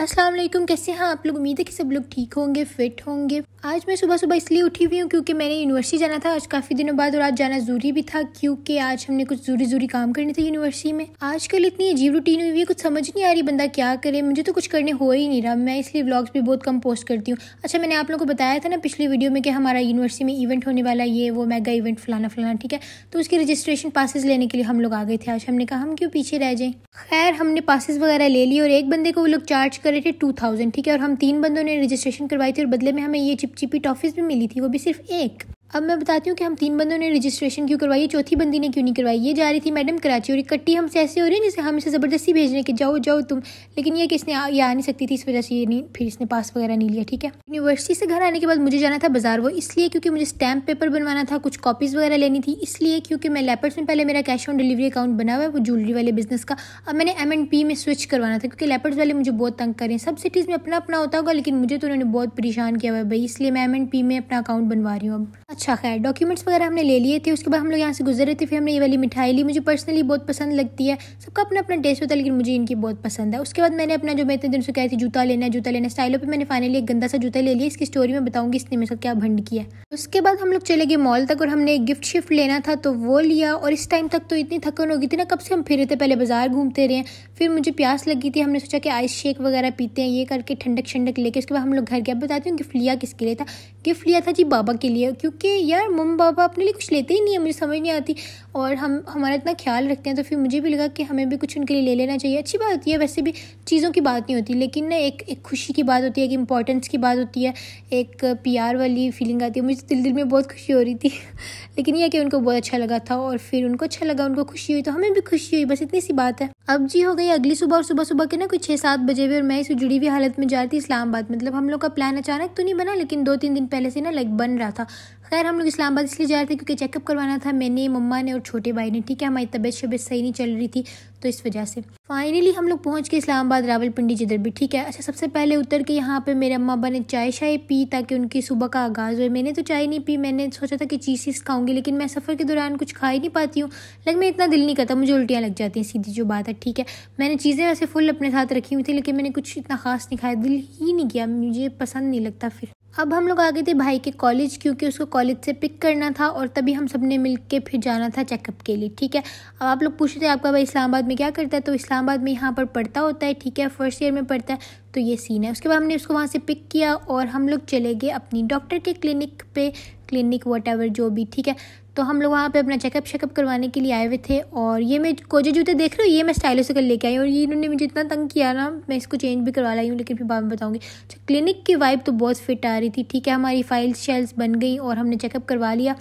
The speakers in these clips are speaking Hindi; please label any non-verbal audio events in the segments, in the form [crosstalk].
अस्सलाम वालेकुम कैसे हैं आप लोग उम्मीद है कि सब लोग ठीक होंगे फिट होंगे आज मैं सुबह सुबह इसलिए उठी हुई हूँ क्योंकि मैंने यूनिवर्सिटी जाना था आज काफ़ी दिनों बाद और आज जाना ज़रूरी भी था क्योंकि आज हमने कुछ ज़रूरी ज़रूरी काम करने थे यूनिवर्सिटी में आजकल इतनी अजीब रूटीन हुई है कुछ समझ नहीं आ रही बंदा क्या करे मुझे तो कुछ करने हो ही नहीं रहा मैं इसलिए ब्लॉग्स भी बहुत कम पोस्ट करती हूँ अच्छा मैंने आप लोगों को बताया था ना पिछली वीडियो में कि हमारा यूनिवर्सिटी में इवेंट होने वाला ये वो मेगा इवेंट फलाना फलाना ठीक है तो उसकी रजिस्ट्रेशन पासिस लेने के लिए हम लोग आ गए थे आज हमने कहा हम क्यों पीछे रह जाएँ खैर हमने पासिस वगैरह ले ली और एक बंदे को वो लोग चार्ज करे थे टू थाउजेंड ठीक है और हम तीन बंदों ने रजिस्ट्रेशन करवाई थी और बदले में हमें ये चिपचिपी टॉफिस भी मिली थी वो भी सिर्फ एक अब मैं बताती हूँ कि हम तीन बंदों ने रजिस्ट्रेशन क्यों करवाई है चौथी बंदी ने क्यों नहीं करवाई ये जा रही थी मैडम कराची और इकट्ठी हमसे ऐसे हो रही है जैसे हम इसे ज़बरदस्ती भेज रहे कि जाओ जाओ तुम लेकिन ये कि इसने ये आ नहीं सकती थी इस वजह से ये नहीं फिर इसने पास वगैरह नहीं लिया ठीक है यूनिवर्सिटी से घर आने के बाद मुझे जाना था बाजार वो इसलिए क्योंकि मुझे स्टैम्प पेपर बनवाना था कुछ कॉपीज़ वगैरह लेनी थी इसलिए क्योंकि मैं लैपटॉप में पहले मेरा कैश ऑन डिलीवरी अकाउंट बना हुआ है वो ज्वेलरी वाले बिजनेस का अब मैंने एम एंड पी में स्विच करवाना था क्योंकि लैपटॉप वाले मुझे बहुत तंग करें सब सिटीज़ में अपना अपना होता होगा लेकिन मुझे तो उन्होंने बहुत परेशान किया हुआ है भाई इसलिए मैं एम एंड पी में अपना अकाउंट बनवा रही हूँ अब अच्छा खैर डॉक्यूमेंट्स वगैरह हमने ले लिए थे उसके बाद हम लोग यहाँ से गुजरे थे फिर हमने ये वाली मिठाई ली मुझे पर्सनली बहुत पसंद लगती है सबका अपना अपना टेस्ट होता है लेकिन मुझे इनकी बहुत पसंद है उसके बाद मैंने अपना जो मैं इतने दिन से कह थी जूता लेना जूता लेना स्टाइलो पर मैंने फाइनली एक गंदा सा जूता ले लिया इसकी स्टोरी में बताऊँगी इसने मेरे साथ क्या भंड किया उसके बाद हम लोग चले गए मॉल तक और हमने एक गिफ्ट शिफ्ट लेना था तो वो लिया और इस टाइम तक तो इतनी थकन होगी थी ना कब से हम फिरे थे पहले बाजार घूमते रहे फिर मुझे प्यास लगी थी हमने सोचा कि आइस शेक वगैरह पीते हैं ये करके ठंडक ठंडक लेके उसके बाद हम लोग घर गया बताती हूँ गिफ्ट लिया किसके लिए था गिफ्ट लिया था जी बाबा के लिए क्योंकि कि यार मम्मी पापा अपने लिए कुछ लेते ही नहीं है मुझे समझ नहीं आती और हम हमारा इतना ख्याल रखते हैं तो फिर मुझे भी लगा कि हमें भी कुछ उनके लिए ले लेना चाहिए अच्छी बात होती है वैसे भी चीज़ों की बात नहीं होती लेकिन ना एक एक खुशी की बात होती है एक इंपॉर्टेंस की बात होती है एक प्यार वाली फीलिंग आती है मुझे दिल दिल में बहुत खुशी हो रही थी [laughs] लेकिन यह कि उनको बहुत अच्छा लगा था और फिर उनको अच्छा लगा उनको खुशी हुई तो हमें भी खुशी हुई बस इतनी सी बात है अब जी हो गई अगली सुबह और सुबह सुबह के ना कुछ छः सात बजे हुए और मैं इस जुड़ी हुई हालत में जा रही थी इस्लामाबाद मतलब हम लोग का प्लान अचानक तो नहीं बना लेकिन दो तीन दिन पहले से ना लाइक बन रहा था खैर हम लोग इस्लामाबाद इसलिए जा रहे थे क्योंकि चेकअप करवाना था मैंने मम्मा ने और छोटे भाई ने ठीक है हमारी तबीयत शबीयत सही नहीं चल रही थी तो इस वजह से फाइनली हम लोग पहुँच के इस्लामाबाद रावलपिंडी जिधर भी ठीक है अच्छा सबसे पहले उतर के यहाँ पर मेरे अम्मा अब्बा ने चाय शाय पी ताकि उनकी सुबह का आगाज़ हो मैंने तो चाय नहीं पी मैंने सोचा था कि चीज़ खाऊंगी लेकिन मैं सफ़र के दौरान कुछ खा ही नहीं पाती हूँ लेकिन मैं इतना दिल नहीं करता मुझे उल्टियाँ लग जाती हैं सीधी जो बात है ठीक है मैंने चीज़ें वैसे फुल अपने साथ रखी हुई थी लेकिन मैंने कुछ इतना खास नहीं खाया दिल ही नहीं किया मुझे पसंद नहीं लगता फिर अब हम लोग आ गए थे भाई के कॉलेज क्योंकि उसको कॉलेज से पिक करना था और तभी हम सब ने मिल के फिर जाना था चेकअप के लिए ठीक है अब आप लोग पूछ रहे थे आपका भाई इस्लामाबाद में क्या करता है तो इस्लामाबाद में यहाँ पर पढ़ता होता है ठीक है फर्स्ट ईयर में पढ़ता है तो ये सीन है उसके बाद हमने उसको वहाँ से पिक किया और हम लोग चले गए अपनी डॉक्टर के क्लिनिक पे क्लिनिक वट जो भी ठीक है तो हम लोग वहाँ पे अपना चेकअप शेकअप करवाने के लिए आए हुए थे और ये मैं कोजे जूते देख रहे हो ये मैं स्टाइलिश से कर लेके आई और ये इन्होंने मुझे इतना तंग किया ना मैं इसको चेंज भी करवा लाई हूँ लेकिन फिर बाद में बताऊँगी क्लिनिक तो की वाइब तो बहुत फिट आ रही थी ठीक है हमारी फाइल्स शाइल्स बन गई और हमने चेकअप करवा लिया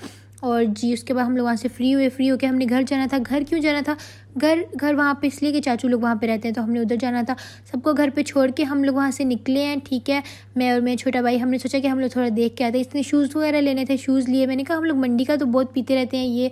और जी उसके बाद हम लोग वहाँ से फ्री हुए फ्री होकर हमने घर जाना था घर क्यों जाना था घर घर वहाँ पे इसलिए कि चाचू लोग वहाँ पे रहते हैं तो हमने उधर जाना था सबको घर पे छोड़ के हम लोग वहाँ से निकले हैं ठीक है मैं और मेरे छोटा भाई हमने सोचा कि हम लोग थोड़ा देख के आते हैं इसने शूज़ वगैरह लेने थे शूज़ लिए मैंने कहा हम लोग मंडी का तो बहुत पीते रहते हैं ये आ,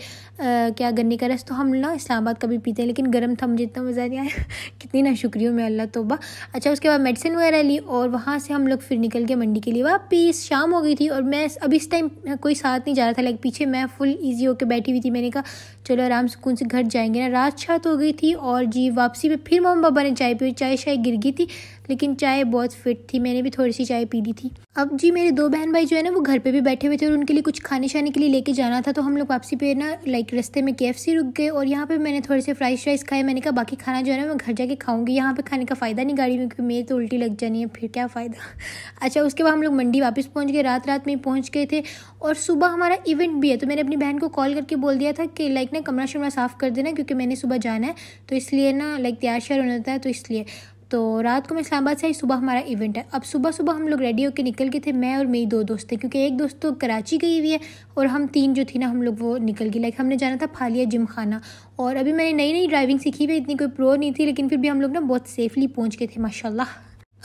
क्या गन्ने का रस तो हम ना इस्लामाबाद का भी पीते हैं लेकिन गर्म था मुझे इतना मज़ा नहीं आया [laughs] कितनी ना शुक्रिया मैं अल्लाह तोबा अच्छा उसके बाद मेडिसिन वगैरह ली और वहाँ से हम लोग फिर निकल गए मंडी के लिए वापस शाम हो गई थी और मैं अब इस टाइम कोई साथ नहीं जा रहा था लाइक पीछे मैं फुल ईजी होकर बैठी हुई थी मैंने कहा चलो आराम सुकून से घर जाएंगे ना रात बरसात हो गई थी और जी वापसी में फिर मोम बाबा ने चाय पी चाय शाय गिर गई थी लेकिन चाय बहुत फिट थी मैंने भी थोड़ी सी चाय पी ली थी अब जी मेरे दो बहन भाई जो है ना वो घर पे भी बैठे हुए थे और उनके लिए कुछ खाने शाने के लिए लेके जाना था तो हम लोग वापसी पे ना लाइक रस्ते में के रुक गए और यहाँ पे मैंने थोड़े से फ्राइज राइस खाए मैंने कहा बाकी खाना जो है ना मैं घर जाके खाऊंगी यहाँ पे खाने का फ़ायदा नहीं गाड़ी में क्योंकि मेरे तो उल्टी लग जानी है फिर क्या फ़ायदा [laughs] अच्छा उसके बाद हम लोग मंडी वापस पहुँच गए रात रात में पहुँच गए थे और सुबह हमारा इवेंट भी है तो मैंने अपनी बहन को कॉल करके बोल दिया था कि लाइक ना कमरा शमरा साफ़ कर देना क्योंकि मैंने सुबह जाना है तो इसलिए ना लाइक तैयार श्यार होना है तो इसलिए तो रात को मैं इस्लामाबाद से आई सुबह हमारा इवेंट है अब सुबह सुबह हम लोग रेडी होकर निकल गए थे मैं और मेरी दो दोस्त थे क्योंकि एक दोस्त तो कराची गई हुई है और हम तीन जो थी ना हम लोग वो निकल गए लाइक हमने जाना था फालिया जिम खाना और अभी मैंने नई नई ड्राइविंग सीखी हुई इतनी कोई प्रो नहीं थी लेकिन फिर भी हम लोग ना बहुत सेफली पहुँच गए थे माशाला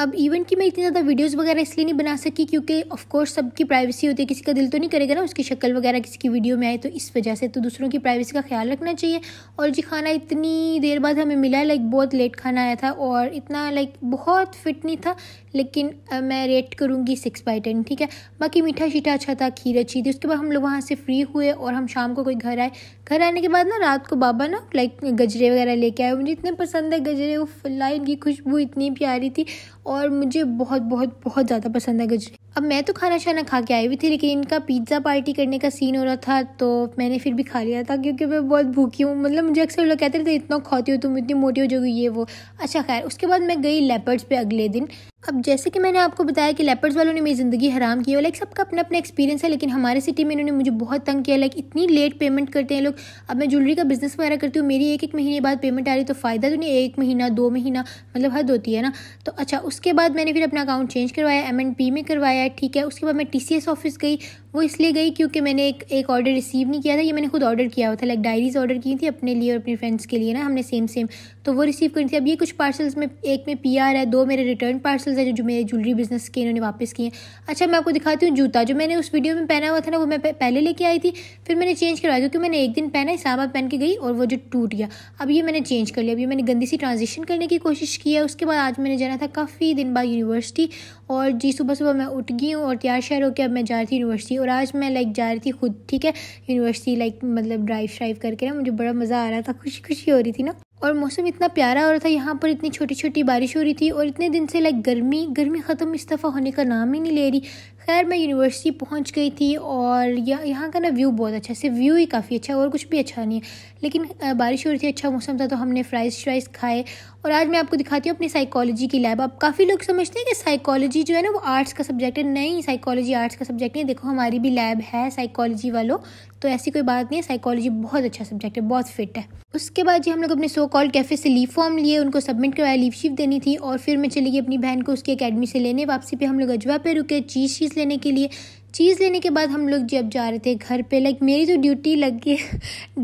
अब इवन की मैं इतनी ज़्यादा वीडियोस वगैरह इसलिए नहीं बना सकी क्योंकि ऑफकोर्स सबकी प्राइवेसी होती है किसी का दिल तो नहीं करेगा ना उसकी शक्ल वगैरह किसी की वीडियो में आए तो इस वजह से तो दूसरों की प्राइवेसी का ख्याल रखना चाहिए और जी खाना इतनी देर बाद हमें मिला लाइक बहुत लेट खाना आया था और इतना लाइक बहुत फिट नहीं था लेकिन मैं रेट करूँगी सिक्स बाई टेन ठीक है बाकी मीठा शीठा अच्छा था खीर अच्छी थी उसके बाद हम लोग वहाँ से फ्री हुए और हम शाम को कोई घर आए घर आने के बाद ना रात को बाबा ना लाइक गजरे वगैरह लेके आए मुझे इतने पसंद है गजरे वो फुल्ला इनकी खुशबू इतनी प्यारी थी और मुझे बहुत बहुत बहुत ज़्यादा पसंद है गजरे अब मैं तो खाना शाना खा के आई हुई थी लेकिन इनका पिज़्ज़ा पार्टी करने का सीन हो रहा था तो मैंने फिर भी खा लिया था क्योंकि मैं बहुत भूखी हूँ मतलब मुझे अक्सर लोग कहते थे इतना खाती हो तुम इतनी मोटी हो जाओगी ये वो अच्छा खैर उसके बाद मैं गई लेपर्ड्स पे अगले दिन अब जैसे कि मैंने आपको बताया कि लेपर्ड्स वालों ने मेरी ज़िंदगी हराम की है लाइक सबका अपना अपना एक्सपीरियंस है लेकिन हमारे सिटी में इन्होंने मुझे बहुत तंग किया लाइक इतनी लेट पेमेंट करते हैं लोग अब मैं ज्वेलरी का बिज़नेस वगैरह करती हूँ मेरी एक एक महीने बाद पेमेंट आ रही तो फ़ायदा तो नहीं एक महीना दो महीना मतलब हद होती है ना तो अच्छा उसके बाद मैंने फिर अपना अकाउंट चेंज करवाया एम में करवाया ठीक है उसके बाद मैं टी ऑफिस गई वो इसलिए गई क्योंकि मैंने एक एक ऑर्डर रिसीव नहीं किया था ये मैंने खुद ऑर्डर किया हुआ था लाइक डायरीज ऑर्डर की थी अपने लिए और अपने फ्रेंड्स के लिए ना हमने सेम सेम तो वो रिसीव करनी थी अब ये कुछ पार्सल्स में एक में पी है दो मेरे रिटर्न पार्सल्स हैं जो मेरे ज्वेलरी बिजनेस के इन्होंने वापस किए अच्छा मैं आपको दिखाती हूँ जूता जो मैंने उस वीडियो में पहना हुआ था ना वो मैं पहले लेके आई थी फिर मैंने चेंज करवाया क्योंकि मैंने एक दिन पहना इस्लामाबाद पहन के गई और वो जो टूट गया अब ये मैंने चेंज कर लिया अब मैंने गंदी सी ट्रांजेक्शन करने की कोशिश की है उसके बाद आज मैंने जाना था काफ़ी दिन बाद यूनिवर्सिटी और जी सुबह सुबह मैं उठ गई हूँ और तैयार शहर होकर अब मैं जा रही थी यूनिवर्सिटी और आज मैं लाइक जा रही थी खुद ठीक है यूनिवर्सिटी लाइक मतलब ड्राइव श्राइव करके ना मुझे बड़ा मज़ा आ रहा था खुशी खुशी हो रही थी ना और मौसम इतना प्यारा हो रहा था यहाँ पर इतनी छोटी छोटी बारिश हो रही थी और इतने दिन से लाइक गर्मी गर्मी ख़त्म इस दफ़ा होने का नाम ही नहीं ले रही खैर मैं यूनिवर्सिटी पहुंच गई थी और यहाँ यहाँ का ना व्यू बहुत अच्छा सिर्फ व्यू ही काफ़ी अच्छा है और कुछ भी अच्छा नहीं है लेकिन बारिश हो रही थी अच्छा मौसम था तो हमने फ्राइज श्राइज खाए और आज मैं आपको दिखाती हूँ अपनी साइकोलॉजी की लैब आप काफ़ी लोग समझते हैं कि साइकोलॉजी जो है ना वो आर्ट्स का सब्जेक्ट है नहीं साइकोलॉजी आर्ट्स का सब्जेक्ट नहीं देखो हमारी भी लैब है साइकोलॉजी वालों तो ऐसी कोई बात नहीं है साइकोलॉजी बहुत अच्छा सब्जेक्ट है बहुत फिट है उसके बाद जी हम लोग अपने सो कॉल कैफ़े से लीव फॉर्म लिए उनको सबमिट करवाया लीव शीफ देनी थी और फिर मैं चली गई अपनी बहन को उसकी अकेडमी से लेने वापसी पे हम लोग अजवा पे रुके चीज़ चीज़ लेने के लिए चीज़ लेने के बाद हम लोग जब जा रहे थे घर पे लाइक मेरी तो ड्यूटी लग गई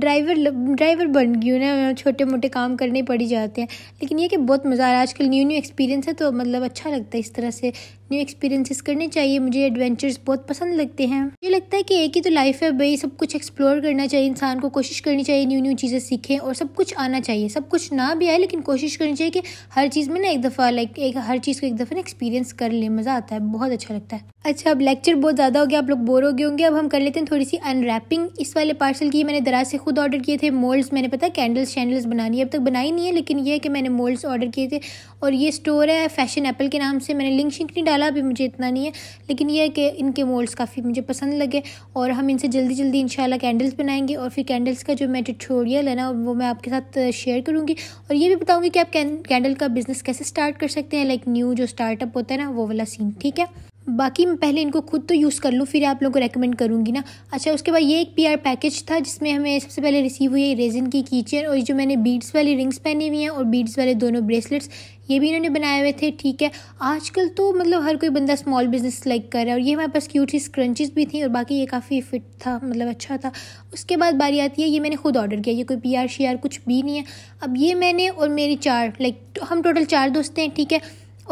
ड्राइवर [laughs] ड्राइवर बन गई हूँ ना छोटे मोटे काम करने पड़ ही जाते हैं लेकिन ये कि बहुत मज़ा आ रहा है आजकल न्यू न्यू एक्सपीरियंस है तो मतलब अच्छा लगता है इस तरह से न्यू एक्सपीरियंसेस करने चाहिए मुझे एडवेंचर्स बहुत पसंद लगते हैं मुझे लगता है कि एक ही तो लाइफ है भाई सब कुछ एक्सप्लोर करना चाहिए इंसान को कोशिश करनी चाहिए न्यू न्यू चीज़ें सीखें और सब कुछ आना चाहिए सब कुछ ना भी आए लेकिन कोशिश करनी चाहिए कि हर चीज़ में ना एक दफ़ा लाइक एक हर चीज़ को एक दफ़ा ना एक्सपीरियंस कर ले मज़ा आता है बहुत अच्छा लगता है अच्छा अब लेक्चर बहुत ज़्यादा हो गया आप लोग बोर हो गए होंगे अब हम कर लेते हैं थोड़ी सी अनरैपिंग इस वाले पार्सल की मैंने दराज से खुद ऑर्डर किए थे मोल्ड्स मैंने पता कैंडल्स शैंडल्स बनानी है अब तक बनाई नहीं है लेकिन ये है कि मैंने मोल्ड्स ऑर्डर किए थे और ये स्टोर है फैशन एप्पल के नाम से मैंने लिंक शिंक नहीं डाला अभी मुझे इतना नहीं है लेकिन ये है कि इनके मोल्ड्स काफ़ी मुझे पसंद लगे और हम इनसे जल्दी जल्दी इन कैंडल्स बनाएंगे और फिर कैंडल्स का जो मैं ट्यूटोरियल है ना वो मैं आपके साथ शेयर करूँगी और ये भी बताऊँगी कि आप कैंडल का बिज़नेस कैसे स्टार्ट कर सकते हैं लाइक न्यू जो स्टार्टअप होता है ना वो वाला सीन ठीक है बाकी मैं पहले इनको खुद तो यूज़ कर लूँ फिर आप लोगों को रेकमेंड करूँगी ना अच्छा उसके बाद ये एक पीआर पैकेज था जिसमें हमें सबसे पहले रिसीव हुई रेजिन की कीचेन और जो मैंने बीड्स वाली रिंग्स पहनी हुई हैं और बीड्स वाले दोनों ब्रेसलेट्स ये भी इन्होंने बनाए हुए थे ठीक है आजकल तो मतलब हर कोई बंदा स्मॉल बिजनेस लाइक कर रहा है और ये हमारे पास क्यूट ही स्क्रंचेस भी थी और बाकी ये काफ़ी फिट था मतलब अच्छा था उसके बाद बारी आती है ये मैंने खुद ऑर्डर किया ये कोई पी आर शी आर कुछ भी नहीं है अब ये मैंने और मेरी चार लाइक तो हम टोटल चार दोस्त हैं ठीक है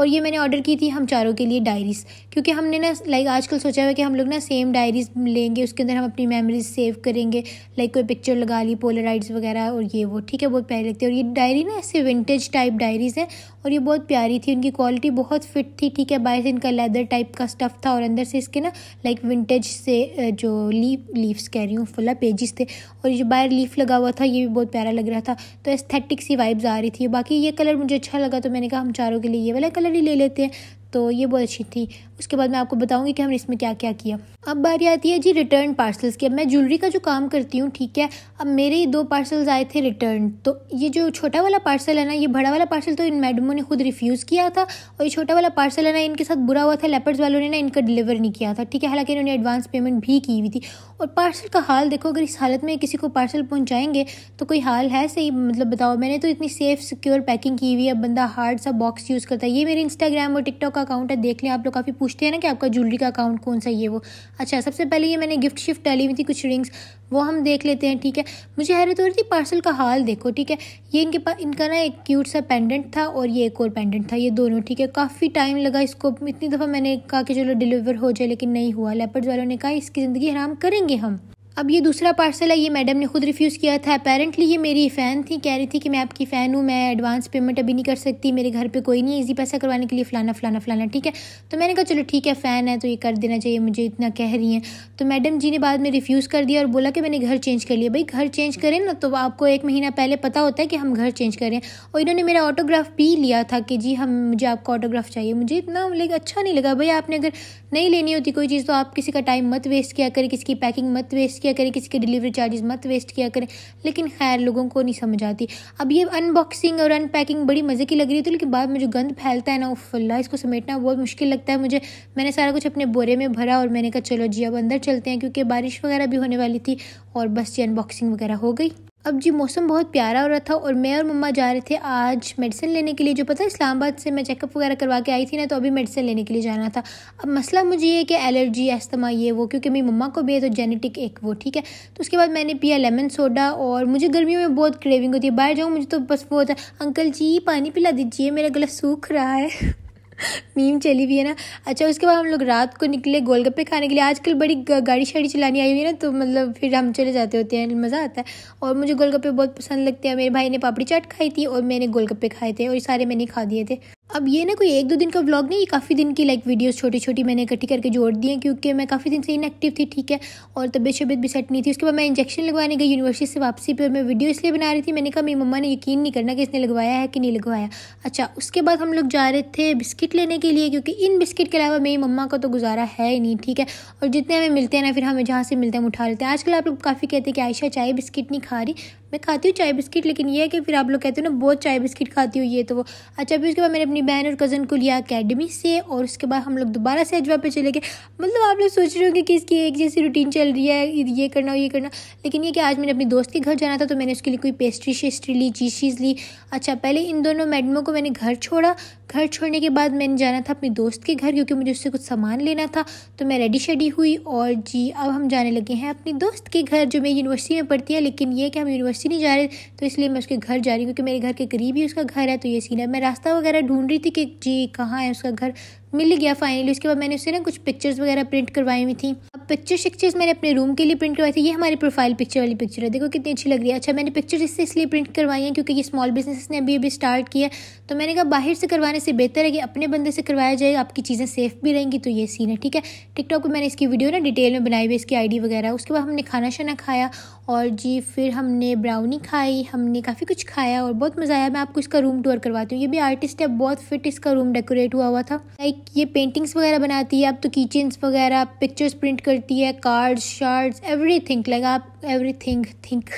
और ये मैंने ऑर्डर की थी हम चारों के लिए डायरीज़ क्योंकि हमने ना लाइक आजकल सोचा हुआ है कि हम लोग ना सेम डायरीज़ लेंगे उसके अंदर हम अपनी मेमोरीज सेव करेंगे लाइक कोई पिक्चर लगा ली पोलराइड्स वगैरह और ये वो ठीक है बहुत पहले लगते हैं और ये डायरी ना ऐसे विंटेज टाइप डायरीज़ हैं और ये बहुत प्यारी थी उनकी क्वालिटी बहुत फिट थी ठीक है बाहर से इनका लेदर टाइप का स्टफ़ था और अंदर से इसके ना लाइक विंटेज से जो लीफ लीव्स कह रही हूँ फुला पेजेस थे और जो बाहर लीफ लगा हुआ था ये भी बहुत प्यारा लग रहा था तो एस्थेटिक सी वाइब्स आ रही थी बाकी ये कलर मुझे अच्छा लगा तो मैंने कहा हम चारों के लिए ये वाला कलर ही ले लेते हैं तो ये बहुत अच्छी थी उसके बाद मैं आपको बताऊंगी कि हमने इसमें क्या क्या किया अब बारी आती है जी रिटर्न पार्सल्स की अब मैं ज्वेलरी का जो काम करती हूँ ठीक है अब मेरे दो पार्सल्स आए थे रिटर्न तो ये जो छोटा वाला पार्सल है ना ये बड़ा वाला पार्सल तो इन मैडमों ने खुद रिफ्यूज़ किया था और ये छोटा वाला पार्सल है ना इनके साथ बुरा हुआ था लेपर्स वालों ने ना इनका डिलीवर नहीं किया था ठीक है हालांकि इन्होंने एडवांस पेमेंट भी की हुई थी और पार्सल का हाल देखो अगर इस हालत में किसी को पार्सल पहुँचाएंगे तो कोई हाल है सही मतलब बताओ मैंने तो इतनी सेफ़ सिक्योर पैकिंग की हुई है बंदा हार्ड सा बॉक्स यूज़ करता है ये मेरे इंस्टाग्राम और टिकटॉक का अकाउंट है देख लें आप लोग काफ़ी पूछते हैं ना कि आपका ज्वेलरी का अकाउंट कौन सा ये वो अच्छा सबसे पहले ये मैंने गिफ्ट शिफ्ट डाली हुई थी कुछ रिंग्स वो हम देख लेते हैं ठीक है मुझे हैरत हो रही थी पार्सल का हाल देखो ठीक है ये इनके पास इनका ना एक क्यूट सा पेंडेंट था और ये एक और पेंडेंट था ये दोनों ठीक है काफ़ी टाइम लगा इसको इतनी दफ़ा मैंने कहा कि चलो डिलीवर हो जाए लेकिन नहीं हुआ लेपर्ड वालों ने कहा इसकी ज़िंदगी हराम करेंगे हम अब ये दूसरा पार्सल है ये मैडम ने खुद रिफ्यूज़ किया था अपेरेंटली ये मेरी फ़ैन थी कह रही थी कि मैं आपकी फ़ैन हूँ मैं एडवांस पेमेंट अभी नहीं कर सकती मेरे घर पे कोई नहीं है इजी पैसा करवाने के लिए फ़लाना फ़लाना फ़लाना ठीक है तो मैंने कहा चलो ठीक है फ़ैन है तो ये कर देना चाहिए मुझे इतना कह रही हैं तो मैडम जी ने बाद में रिफ्यूज़ कर दिया और बोला कि मैंने घर चेंज कर लिया भाई घर चेंज करें ना तो आपको एक महीना पहले पता होता है कि हम घर चेंज करें और इन्होंने मेरा ऑटोग्राफ भी लिया था कि जी हम मुझे आपका ऑटोग्राफ चाहिए मुझे इतना लाइक अच्छा नहीं लगा भाई आपने अगर नहीं लेनी होती कोई चीज़ तो आप किसी का टाइम मत वेस्ट किया करें किसी की पैकिंग मत वेस्ट किया करें किसी के डिलीवरी चार्जेस मत वेस्ट किया करें लेकिन खैर लोगों को नहीं समझ आती अब ये अनबॉक्सिंग और अनपैकिंग बड़ी मज़े की लग रही थी लेकिन बाद में जो गंद फैलता है ना उफल्ला इसको समेटना बहुत मुश्किल लगता है मुझे मैंने सारा कुछ अपने बोरे में भरा और मैंने कहा चलो जी अब अंदर चलते हैं क्योंकि बारिश वगैरह भी होने वाली थी और बस ये अनबॉक्सिंग वगैरह हो गई अब जी मौसम बहुत प्यारा हो रहा था और मैं और मम्मा जा रहे थे आज मेडिसिन लेने के लिए जो पता है इस्लामाबाद से मैं चेकअप वगैरह करवा के आई थी ना तो अभी मेडिसिन लेने के लिए जाना था अब मसला मुझे ये कि एलर्जी अस्थमा ये वो क्योंकि मेरी मम्मा को भी है तो जेनेटिक एक वो ठीक है तो उसके बाद मैंने पिया लेमन सोडा और मुझे गर्मियों में बहुत क्रेविंग होती है बाहर जाऊँ मुझे तो बस वो होता है अंकल जी पानी पिला दीजिए मेरा गला सूख रहा है [laughs] मीम चली हुई है ना अच्छा उसके बाद हम लोग रात को निकले गोलगप्पे खाने के लिए आजकल बड़ी गाड़ी शाड़ी चलानी आई हुई है ना तो मतलब फिर हम चले जाते होते हैं मज़ा आता है और मुझे गोलगप्पे बहुत पसंद लगते हैं मेरे भाई ने पापड़ी चाट खाई थी और मैंने गोलगप्पे खाए थे और सारे मैंने खा दिए थे अब ये ना कोई एक दो दिन का व्लॉग नहीं ये काफ़ी दिन की लाइक वीडियोस छोटी छोटी मैंने इकट्ठी करके जोड़ दी हैं क्योंकि मैं काफ़ी दिन से इनएक्टिव थी ठीक है और तबीयत शबियत भी सेट नहीं थी उसके बाद मैं इंजेक्शन लगवाने गई यूनिवर्सिटी से वापसी पर मैं वीडियो इसलिए बना रही थी मैंने कहा मेरी मम्मा ने यकीन नहीं करना कि इसने लगवाया है कि नहीं लगवाया अच्छा उसके बाद हम लोग जा रहे थे बिस्किट लेने के लिए क्योंकि इन बिस्किट के अलावा मेरी मम्मा का तो गुजारा है ही नहीं ठीक है और जितने हमें मिलते हैं ना फिर हमें जहाँ से मिलते हैं हम उठा लेते हैं आजकल आप लोग काफ़ी कहते हैं कि आयशा चाय बिस्किट नहीं खा रही मैं खाती हूँ चाय बिस्किट लेकिन ये है कि फिर आप लोग कहते हो ना बहुत चाय बिस्किट खाती हूँ ये तो वो अच्छा फिर उसके बाद मैंने अपनी बहन और कज़न को लिया अकेडमी से और उसके बाद हम लोग दोबारा से अजवा पे चले गए मतलब आप लोग सोच रहे होंगे कि इसकी एक जैसी रूटीन चल रही है ये करना ये करना लेकिन ये कि आज मैंने अपनी दोस्त के घर जाना था तो मैंने उसके लिए कोई पेस्ट्री शेस्ट्री ली चीज़ ली अच्छा पहले इन दोनों मैडमों को मैंने घर छोड़ा घर छोड़ने के बाद मैंने जाना था अपनी दोस्त के घर क्योंकि मुझे उससे कुछ सामान लेना था तो मैं रेडी शेडी हुई और जी अब हम जाने लगे हैं अपनी दोस्त के घर जो मेरी यूनिवर्सिटी में पढ़ती है लेकिन ये कि हम यूनिवर्सिटी नहीं जा रहे तो इसलिए मैं उसके घर जा रही हूँ क्योंकि मेरे घर के करीब ही उसका घर है तो ये सीन है मैं रास्ता वगैरह ढूंढ रही थी कि जी कहाँ है उसका घर मिल गया फाइनली उसके बाद मैंने उसे ना कुछ पिक्चर्स वगैरह प्रिंट करवाई हुई थी अब पिक्चर शिक्चर्स मैंने अपने रूम के लिए प्रिंट करवाई थी ये हमारी प्रोफाइल पिक्चर वाली पिक्चर है देखो कितनी अच्छी लग रही है अच्छा मैंने पिक्चर इससे इसलिए प्रिंट करवाई है क्योंकि ये स्मॉल बिजनेस ने अभी अभी स्टार्ट किया तो मैंने कहा बाहर से करवाने से बेहतर है कि अपने बंदे से करवाया जाएगा आपकी चीज़ें सेफ भी रहेंगी तो ये सीन है ठीक है टिकटॉक पर मैंने इसकी वीडियो ना डिटेल में बनाई हुई इसकी आईडी वगैरह उसके बाद हमने खाना शाना खाया और जी फिर हमने ब्राउनी खाई हमने काफ़ी कुछ खाया और बहुत मज़ा आया मैं आपको इसका रूम टूर करवाती हूँ ये भी आर्टिस्ट है बहुत फिट इसका रूम डेकोरेट हुआ हुआ था लाइक ये पेंटिंग्स वगैरह बनाती है आप तो किचन्स वगैरह पिक्चर्स प्रिंट करती है cards shorts every think like आप एवरी थिंग थिंक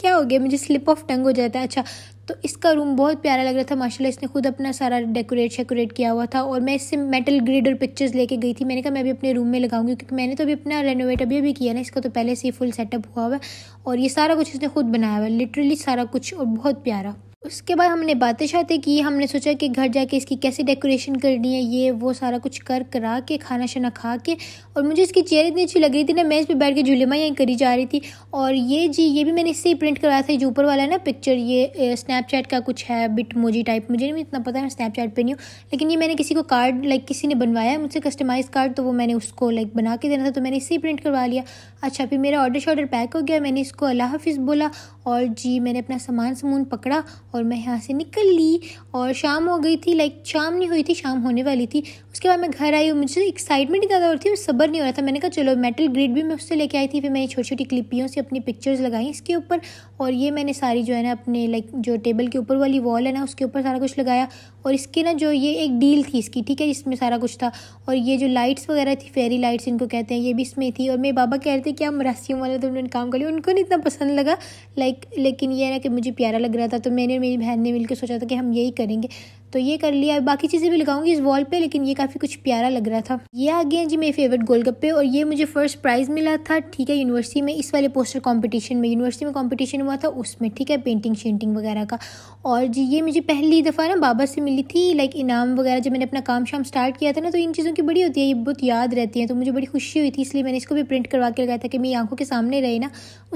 क्या हो गया मुझे स्लिप ऑफ टंग हो जाता है अच्छा तो इसका रूम बहुत प्यारा लग रहा था माशाल्लाह इसने खुद अपना सारा डेकोरेट शेकोरेट किया हुआ था और मैं इससे मेटल ग्रिड और पिक्चर्स लेके गई थी मैंने कहा मैं भी अपने रूम में लगाऊंगी क्योंकि मैंने तो अभी अपना रेनोवेट अभी अभी किया ना इसका तो पहले से ही फुल सेटअप हुआ हुआ है और ये सारा कुछ इसने खुद बनाया हुआ है लिटरली सारा कुछ और बहुत प्यारा उसके बाद हमने बातें शातें की हमने सोचा कि घर जाके इसकी कैसे डेकोरेशन करनी है ये वो सारा कुछ कर करा के खाना शाना खा के और मुझे इसकी चेयर इतनी अच्छी लग रही थी ना मैं इस पर बैठ के झूलेमा यहीं करी जा रही थी और ये जी ये भी मैंने इससे ही प्रिंट करवाया था जो ऊपर वाला है ना पिक्चर ये स्नैपचैट का कुछ है बिट मोजी टाइप मुझे नहीं इतना पता है मैं स्नैपचैट पर नहीं हूँ लेकिन ये मैंने किसी को कार्ड लाइक किसी ने बनवाया मुझसे कस्टमाइज कार्ड तो वो मैंने उसको लाइक बना के देना था तो मैंने इससे ही प्रिंट करवा लिया अच्छा फिर मेरा ऑर्डर शॉर्डर पैक हो गया मैंने इसको अल्लाह हाफिज़ बोला और जी मैंने अपना सामान समून पकड़ा और मैं यहाँ से निकल ली और शाम हो गई थी लाइक शाम नहीं हुई थी शाम होने वाली थी उसके बाद मैं घर आई और मुझे एक्साइटमेंट तो ही ज़्यादा हो रही थी और सबर नहीं हो रहा था मैंने कहा चलो मेटल ग्रिड भी मैं उससे लेके आई थी फिर मैंने छोटी छोटी क्लिपियों से अपनी पिक्चर्स लगाई इसके ऊपर और ये मैंने सारी जो है ना अपने लाइक जो टेबल के ऊपर वाली वॉल है ना उसके ऊपर सारा कुछ लगाया और इसके ना जो ये एक डील थी इसकी ठीक है इसमें सारा कुछ था और ये जो लाइट्स वगैरह थी फेरी लाइट्स इनको कहते हैं ये भी इसमें थी और मेरे बाबा कह रहे थे कि आप मरासियों वाले तो उन्होंने काम कर लिया उनको नहीं इतना पसंद लगा लाइक लेकिन ये ना कि मुझे प्यारा लग रहा था तो मैंने मेरी बहन ने मिलकर सोचा था कि हम यही करेंगे तो ये कर लिया बाकी चीज़ें भी लगाऊंगी इस वॉल पे लेकिन ये काफ़ी कुछ प्यारा लग रहा था ये आ गया जी मेरे फेवरेट गोलगप्पे और ये मुझे फर्स्ट प्राइज़ मिला था ठीक है यूनिवर्सिटी में इस वाले पोस्टर कंपटीशन में यूनिवर्सिटी में कंपटीशन हुआ था उसमें ठीक है पेंटिंग शेंटिंग वगैरह का और जी ये मुझे पहली दफ़ा ना बाबा से मिली थी लाइक इनाम वगैरह जब मैंने अपना काम शाम स्टार्ट किया था ना तो इन चीज़ों की बड़ी होती है ये बहुत याद रहती है तो मुझे बड़ी खुशी हुई थी इसलिए मैंने इसको भी प्रिंट करवा के लगाया था कि मेरी आंखों के सामने रहे ना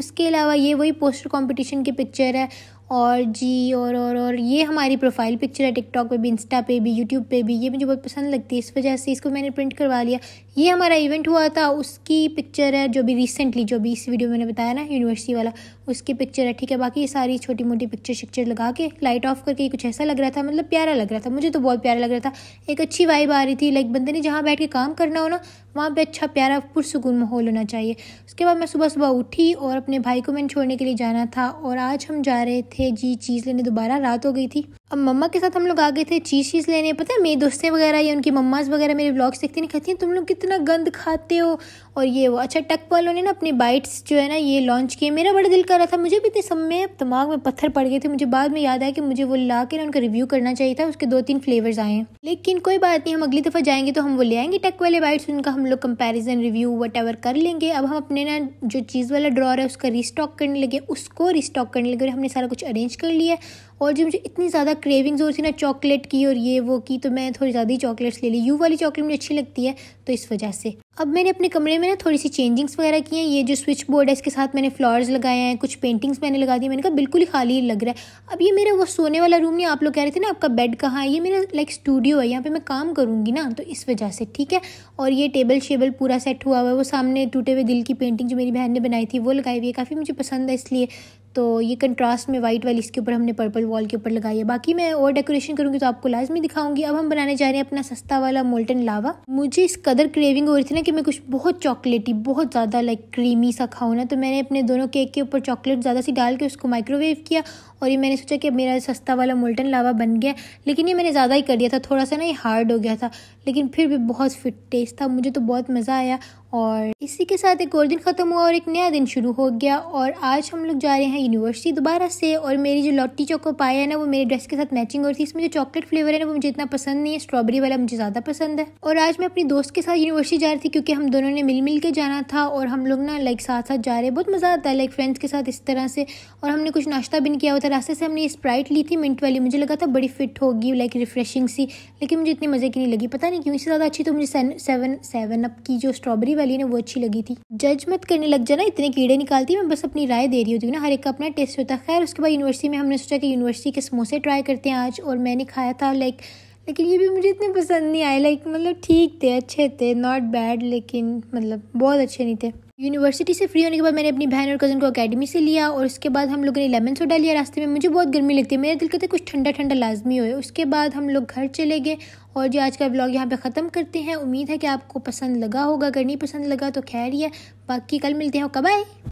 उसके अलावा ये वही पोस्टर कॉम्पिटिशन की पिक्चर है और जी और और और ये हमारी प्रोफाइल पिक्चर है टिकटॉक पे भी इंस्टा पे भी यूट्यूब पे भी ये मुझे बहुत पसंद लगती है इस वजह से इसको मैंने प्रिंट करवा लिया ये हमारा इवेंट हुआ था उसकी पिक्चर है जो भी रिसेंटली जो भी इस वीडियो मैंने बताया ना यूनिवर्सिटी वाला उसकी पिक्चर है ठीक है बाकी ये सारी छोटी मोटी पिक्चर शिक्चर लगा के लाइट ऑफ करके कुछ ऐसा लग रहा था मतलब प्यारा लग रहा था मुझे तो बहुत प्यारा लग रहा था एक अच्छी वाइब आ रही थी लाइक बंदे ने जहाँ बैठ के काम करना हो ना वहाँ पर अच्छा प्यारा पुरसकून माहौल होना चाहिए उसके बाद मैं सुबह सुबह उठी और अपने भाई को मैंने छोड़ने के लिए जाना था और आज हम जा रहे थे जी चीज़ लेने दोबारा रात हो गई थी अब मम्मा के साथ हम लोग आ गए थे चीज़ चीज़ लेने पता है मेरी दोस्तें वगैरह या उनकी मम्माज वगैरह मेरे ब्लॉग्स देखते नहीं कहती हैं तुम लोग कितना गंद खाते हो और ये वो अच्छा टक वालों ने ना अपने बाइट्स जो है ना ये लॉन्च किए मेरा बड़ा दिल कर रहा था मुझे भी इतने समय दिमाग में पत्थर पड़ गए थे मुझे बाद में याद आया कि मुझे वो ला के ना उनका रिव्यू करना चाहिए था उसके दो तीन फ्लेवर्स आए हैं लेकिन कोई बात नहीं हम अगली दफ़ा जाएंगे तो हम वो ले आएंगे टक वाले बाइट्स उनका हम लोग कंपेरिजन रिव्यू वट कर लेंगे अब हम अपने ना जो चीज़ वाला ड्रॉर है उसका रिस्टॉक करने लगे उसको रिस्टॉक करने लगे हमने सारा कुछ अरेंज कर लिया और जी मुझे इतनी ज़्यादा क्रेविंग्स हो रही थी ना चॉकलेट की और ये वो की तो मैं थोड़ी ज़्यादा ही चॉकलेट्स ले ली यू वाली चॉकलेट मुझे अच्छी लगती है तो इस वजह से अब मैंने अपने कमरे में ना थोड़ी सी चेंजिंग्स वगैरह की हैं ये जो स्विच बोर्ड है इसके साथ मैंने फ्लावर्स लगाए हैं कुछ पेंटिंग्स मैंने लगा दी मैंने कहा बिल्कुल ही खाली लग रहा है अब ये मेरा वो सोने वाला रूम नहीं आप लोग कह रहे थे ना आपका बेड कहाँ है ये मेरा लाइक स्टूडियो है यहाँ पर मैं काम करूँगी ना तो इस वजह से ठीक है और ये टेबल शेबल पूरा सेट हुआ हुआ है वो सामने टूटे हुए दिल की पेंटिंग जो मेरी बहन ने बनाई थी वो लगाई हुई है काफ़ी मुझे पसंद है इसलिए तो ये कंट्रास्ट में वाइट वाली इसके ऊपर हमने पर्पल वॉल के ऊपर लगाई है बाकी मैं और डेकोरेशन करूंगी तो आपको लाजमी दिखाऊंगी अब हम बनाने जा रहे हैं अपना सस्ता वाला मोल्टन लावा मुझे इस कदर क्रेविंग हो रही थी ना कि मैं कुछ बहुत चॉकलेटी बहुत ज़्यादा लाइक क्रीमी सा खाऊँ ना तो मैंने अपने दोनों केक के ऊपर चॉकलेट ज़्यादा सी डाल के उसको माइक्रोवेव किया और ये मैंने सोचा कि मेरा सस्ता वाला मोल्टन लावा बन गया लेकिन ये मैंने ज़्यादा ही कर दिया था थोड़ा सा ना ये हार्ड हो गया था लेकिन फिर भी बहुत फिट टेस्ट था मुझे तो बहुत मज़ा आया और इसी के साथ एक और दिन ख़त्म हुआ और एक नया दिन शुरू हो गया और आज हम लोग जा रहे हैं यूनिवर्सिटी दोबारा से और मेरी जो लॉटी चौको पाया है ना वो मेरे ड्रेस के साथ मैचिंग हो रही थी इसमें जो चॉकलेट फ्लेवर है ना वो मुझे इतना पसंद नहीं है स्ट्रॉबेरी वाला मुझे ज़्यादा पसंद है और आज मैं अपनी दोस्त के साथ यूनिवर्सिटी जा रही थी क्योंकि हम दोनों ने मिल मिल के जाना था और हम लोग ना लाइक साथ साथ जा रहे बहुत मज़ा आता है लाइक फ्रेंड्स के साथ इस तरह से और हमने कुछ नाश्ता भी नहीं किया हुआ था तो रास्ते से हमने स्प्राइट ली थी मिनट वाली मुझे लगा था बड़ी फिट होगी लाइक रिफ्रेशिंग सी लेकिन मुझे इतनी मज़े की नहीं लगी पता नहीं क्यों इससे ज़्यादा अच्छी तो मुझे सेवन सेवन अप की जो स्ट्रॉबेरी वाली ना वो अच्छी लगी थी जज मत करने लग जाना इतने कीड़े निकालती मैं बस अपनी राय दे रही होती हूँ ना हर एक का अपना टेस्ट होता खैर उसके बाद यूनिवर्सिटी में हमने सोचा कि यूनिवर्सिटी के समोसे ट्राई करते हैं आज और मैंने खाया था लाइक लेकिन ये भी मुझे इतने पसंद नहीं आए लाइक मतलब ठीक थे अच्छे थे नॉट बैड लेकिन मतलब बहुत अच्छे नहीं थे यूनिवर्सिटी से फ्री होने के बाद मैंने अपनी बहन और कज़न को अकेडमी से लिया और उसके बाद हम लोगों ने लेमन सोडा लिया रास्ते में मुझे बहुत गर्मी लगती है मेरे दिल करते तो कुछ ठंडा ठंडा लाजमी होए उसके बाद हम लोग घर चले गए और जो आज का ब्लॉग यहाँ पे ख़त्म करते हैं उम्मीद है कि आपको पसंद लगा होगा अगर नहीं पसंद लगा तो खैर ही है बाकी कल मिलते हैं कब आए